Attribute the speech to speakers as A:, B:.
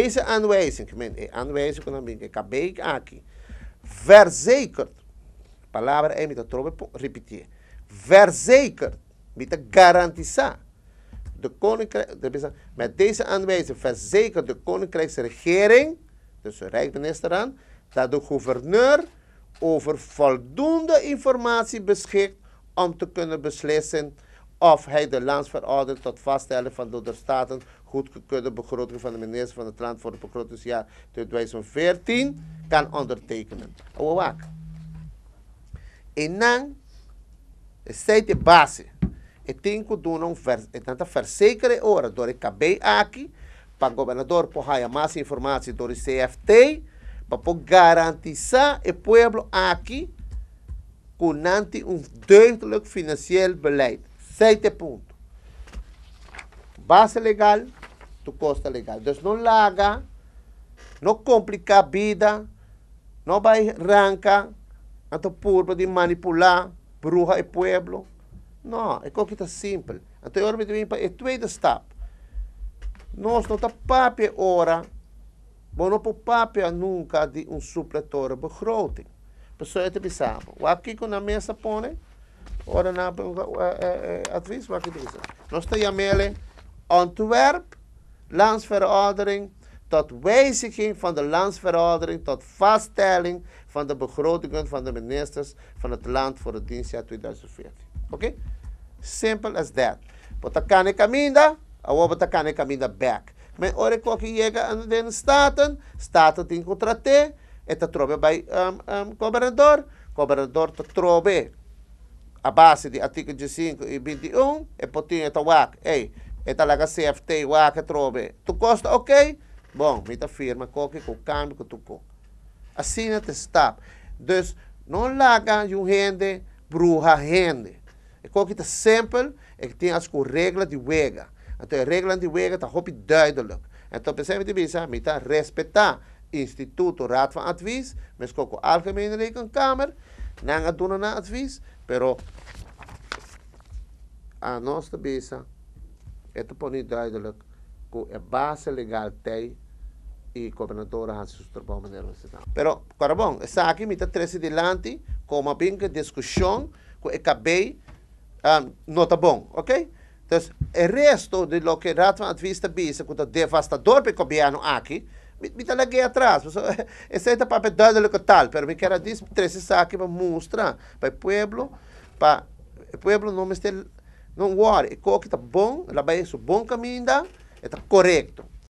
A: deze aanwijzing, mijn eh, aanwijzing van een kabek aki, verzekerd, palavra é mita trobe verzekerd, mita garantizar, de koninkrijk, de, met deze aanwijzing verzekert de koninkrijksregering, dus de rijkminister dat de gouverneur over voldoende informatie beschikt om te kunnen beslissen of hij de landsverordening tot vaststellen van door de staten goedgekeurde begroting van de minister van het land voor het begrotingsjaar 2014 kan ondertekenen. En dan zij de basis. E tenho dono um vers, e de ora, dore cabei aki de o governador porraia mais de CFT, maar po garantizar o pueblo aqui, kunanti een duidelijk financieel beleid. Sete pontos. Base legal, tu costa legal. Deus não larga, não complica a vida, não vai arrancar a tua porra de manipular bruxa e pueblo. Não, é coisa simples. Então, eu me e é ainda está. Nós não está papia ora, bom, não por papia nunca de um supletor, porque rotem. Pessoal, eu te pensava, aqui com a mesa põe, horen naar eh, eh, eh, advies wat gelezen. Nog steeds ontwerp, landsverordening tot wijziging van de landsverordening, tot vaststelling van de begrotingen van de ministers van het land voor het dienstjaar 2014. Oké? Okay? Simple as that. Potakane kaminda, awo potakane kaminda back. Men ore koki llega aan den staten, staten te contraté, eta trobe by um, ehm, um, ehm, gobernador, gobernador te trobe. a base de artigo 25 e 21 é potinho é tá wak ei é talaga CFT wak é trobe tu costa ok bom me tá firma coque com câmbio que tu co assim é stop dus não laga de um rende bruja rende é coque tá sempre é que tem as com regra de wega então a regra de wega tá hop duidelijk então percebe de visa me tá respeitar instituto raad van advies mas coque algemeen rekenkamer não aduna na às pero a nossa cabeça, esta oportunidade que a base legal tem e o governador Hans de na universidade. Pero, agora bom, está aqui, me está 13 lante com uma pinca discussão que eu acabei, um, não está bom, ok? Então, o resto de lo que Ratman Advista Bisa, que está devastador para o governo aqui, me talaguei atrás. está para dar o tal, pero me quero dizer, três saque para mostrar para o povo, para o povo não me estar, não worry, o que está bom, ela vai isso bom caminho, está correto.